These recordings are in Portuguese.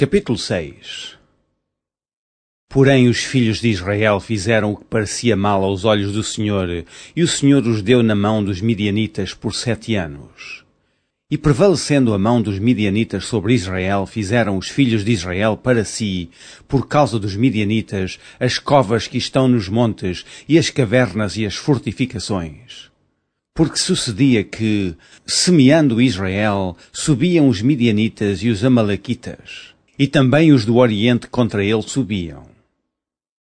Capítulo 6 Porém, os filhos de Israel fizeram o que parecia mal aos olhos do Senhor, e o Senhor os deu na mão dos midianitas por sete anos. E prevalecendo a mão dos midianitas sobre Israel, fizeram os filhos de Israel para si, por causa dos midianitas, as covas que estão nos montes, e as cavernas e as fortificações. Porque sucedia que, semeando Israel, subiam os midianitas e os amalequitas e também os do Oriente contra ele subiam.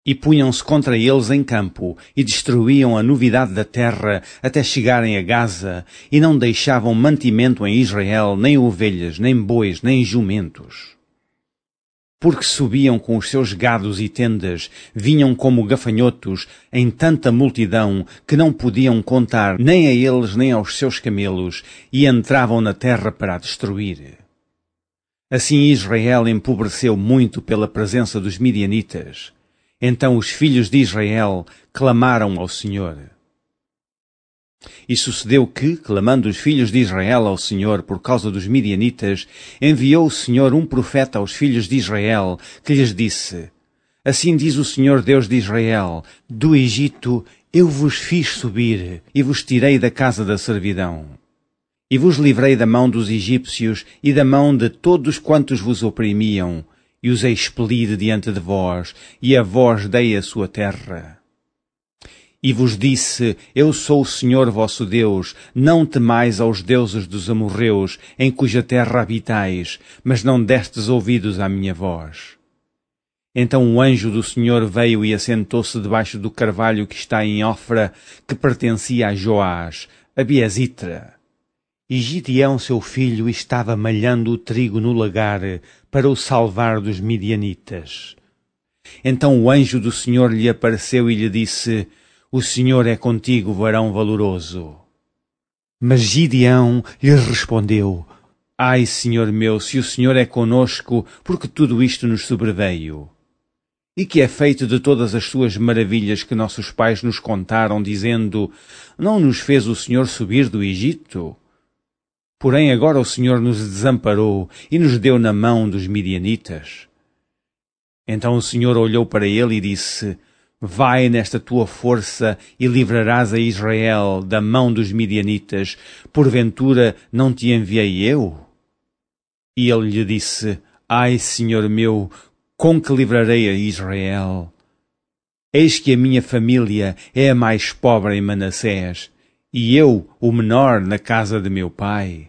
E punham-se contra eles em campo, e destruíam a novidade da terra até chegarem a Gaza, e não deixavam mantimento em Israel, nem ovelhas, nem bois, nem jumentos. Porque subiam com os seus gados e tendas, vinham como gafanhotos, em tanta multidão que não podiam contar nem a eles nem aos seus camelos, e entravam na terra para a destruir Assim Israel empobreceu muito pela presença dos midianitas. Então os filhos de Israel clamaram ao Senhor. E sucedeu que, clamando os filhos de Israel ao Senhor por causa dos midianitas, enviou o Senhor um profeta aos filhos de Israel, que lhes disse: Assim diz o Senhor Deus de Israel: Do Egito eu vos fiz subir e vos tirei da casa da servidão. E vos livrei da mão dos egípcios e da mão de todos quantos vos oprimiam, e os expeli de diante de vós, e a vós dei a sua terra. E vos disse: Eu sou o Senhor vosso Deus, não temais aos deuses dos amorreus, em cuja terra habitais, mas não destes ouvidos à minha voz. Então o anjo do Senhor veio e assentou-se debaixo do carvalho que está em Ofra, que pertencia a Joás, a Biazitra e Gideão, seu filho, estava malhando o trigo no lagar para o salvar dos midianitas. Então o anjo do Senhor lhe apareceu e lhe disse: O Senhor é contigo, varão valoroso. Mas Gideão lhe respondeu: Ai, Senhor meu, se o Senhor é conosco, porque tudo isto nos sobreveio. E que é feito de todas as suas maravilhas que nossos pais nos contaram, dizendo: Não nos fez o Senhor subir do Egito? Porém, agora o Senhor nos desamparou e nos deu na mão dos midianitas. Então o Senhor olhou para ele e disse: Vai nesta tua força e livrarás a Israel da mão dos midianitas. Porventura não te enviei eu? E ele lhe disse: Ai, Senhor meu, com que livrarei a Israel? Eis que a minha família é a mais pobre em Manassés, e eu o menor na casa de meu pai.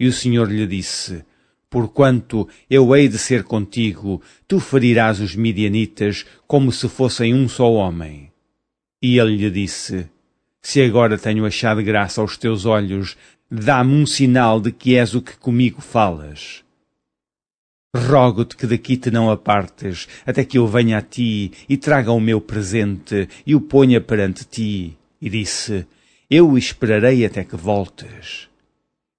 E o Senhor lhe disse: Porquanto eu hei de ser contigo, tu ferirás os midianitas como se fossem um só homem. E ele lhe disse: Se agora tenho achado graça aos teus olhos, dá-me um sinal de que és o que comigo falas. Rogo-te que daqui te não apartes, até que eu venha a ti e traga o meu presente e o ponha perante ti. E disse: Eu esperarei até que voltes.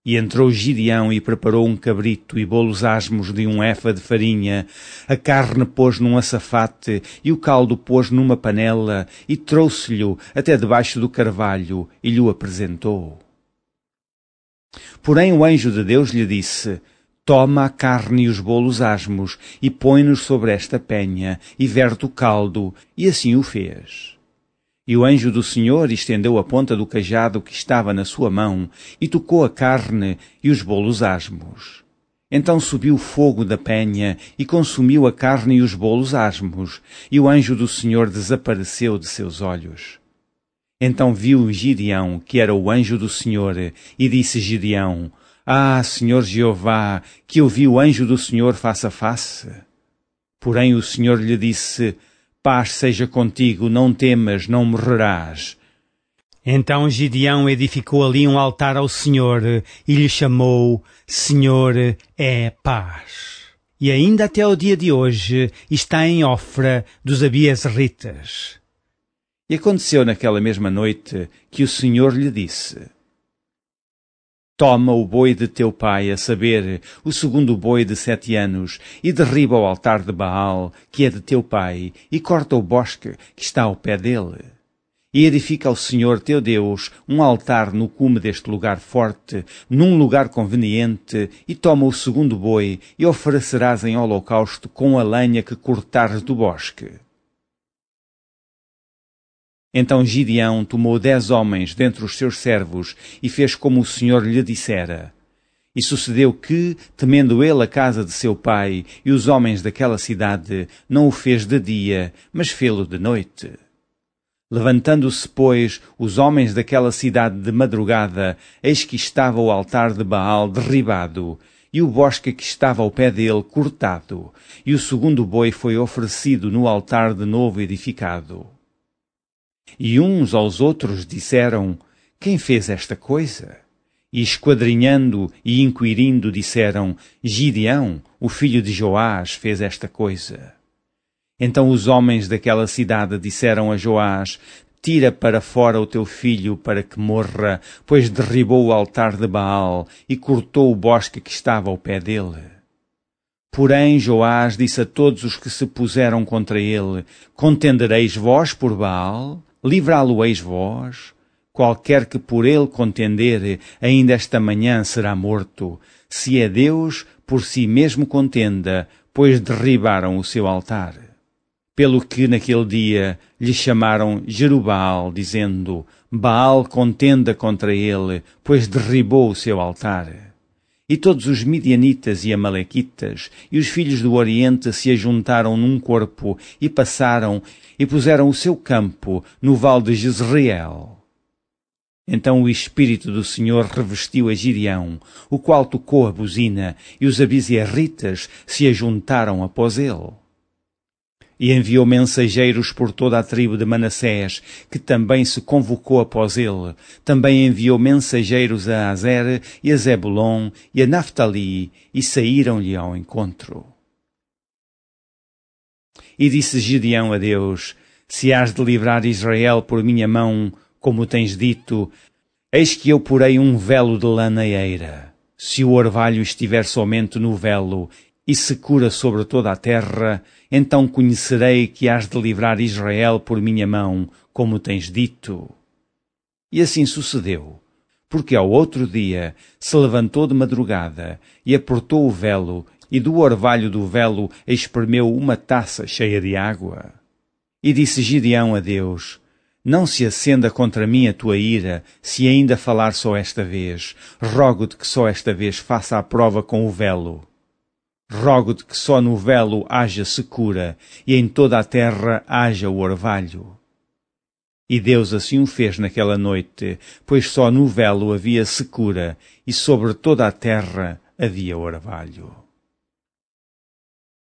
E entrou Gideão e preparou um cabrito e bolos asmos de um efa de farinha. A carne pôs num açafate e o caldo pôs numa panela e trouxe-lhe até debaixo do carvalho e lhe o apresentou. Porém o anjo de Deus lhe disse: Toma a carne e os bolos asmos e põe-nos sobre esta penha e verte o caldo. E assim o fez. E o anjo do Senhor estendeu a ponta do cajado que estava na sua mão e tocou a carne e os bolos asmos. Então subiu fogo da penha e consumiu a carne e os bolos asmos, e o anjo do Senhor desapareceu de seus olhos. Então viu Gideão, que era o anjo do Senhor, e disse Gideão: Ah, Senhor Jeová, que eu vi o anjo do Senhor face a face. Porém o Senhor lhe disse: Paz seja contigo, não temas, não morrerás. Então Gideão edificou ali um altar ao Senhor eh, e lhe chamou Senhor é paz. E ainda até o dia de hoje está em Ofra dos ritas. E aconteceu naquela mesma noite que o Senhor lhe disse: toma o boi de teu pai, a saber, o segundo boi de sete anos, e derriba o altar de Baal, que é de teu pai, e corta o bosque que está ao pé dele. E edifica ao Senhor teu Deus um altar no cume deste lugar forte, num lugar conveniente, e toma o segundo boi, e oferecerás em holocausto com a lenha que cortares do bosque. Então Gideão tomou dez homens dentre os seus servos e fez como o Senhor lhe dissera. E sucedeu que, temendo ele a casa de seu pai e os homens daquela cidade, não o fez de dia, mas fê-lo de noite. Levantando-se, pois, os homens daquela cidade de madrugada, eis que estava o altar de Baal derribado, e o bosque que estava ao pé dele cortado, e o segundo boi foi oferecido no altar de novo edificado. E uns aos outros disseram: Quem fez esta coisa? E esquadrinhando e inquirindo disseram: Gideão, o filho de Joás, fez esta coisa. Então os homens daquela cidade disseram a Joás: Tira para fora o teu filho para que morra, pois derribou o altar de Baal e cortou o bosque que estava ao pé dele. Porém, Joás disse a todos os que se puseram contra ele: Contendereis vós por Baal? livrá-lo-eis vós. Qualquer que por ele contender, ainda esta manhã será morto. Se é Deus, por si mesmo contenda, pois derribaram o seu altar. Pelo que naquele dia lhe chamaram Jerubal, dizendo: Baal contenda contra ele, pois derribou o seu altar. E todos os midianitas e amalequitas e os filhos do Oriente se ajuntaram num corpo e passaram e puseram o seu campo no vale de Jezreel. Então o Espírito do Senhor revestiu a Girião, o qual tocou a buzina, e os abizerritas se ajuntaram após ele e enviou mensageiros por toda a tribo de Manassés, que também se convocou após ele. Também enviou mensageiros a Azer e a Zebulon e a Naphtali, e saíram-lhe ao encontro. E disse Gideão a Deus: Se hás de livrar Israel por minha mão, como tens dito, eis que eu porei um velo de lanaeira. Se o orvalho estiver somente no velo, e se cura sobre toda a terra, então conhecerei que has de livrar Israel por minha mão, como tens dito. E assim sucedeu, porque ao outro dia se levantou de madrugada e apertou o velo, e do orvalho do velo espremeu uma taça cheia de água. E disse Gideão a Deus: Não se acenda contra mim a tua ira, se ainda falar só esta vez. Rogo-te que só esta vez faça a prova com o velo rogo-te que só no velo haja secura e em toda a terra haja o orvalho. E Deus assim o fez naquela noite, pois só no velo havia secura e sobre toda a terra havia orvalho.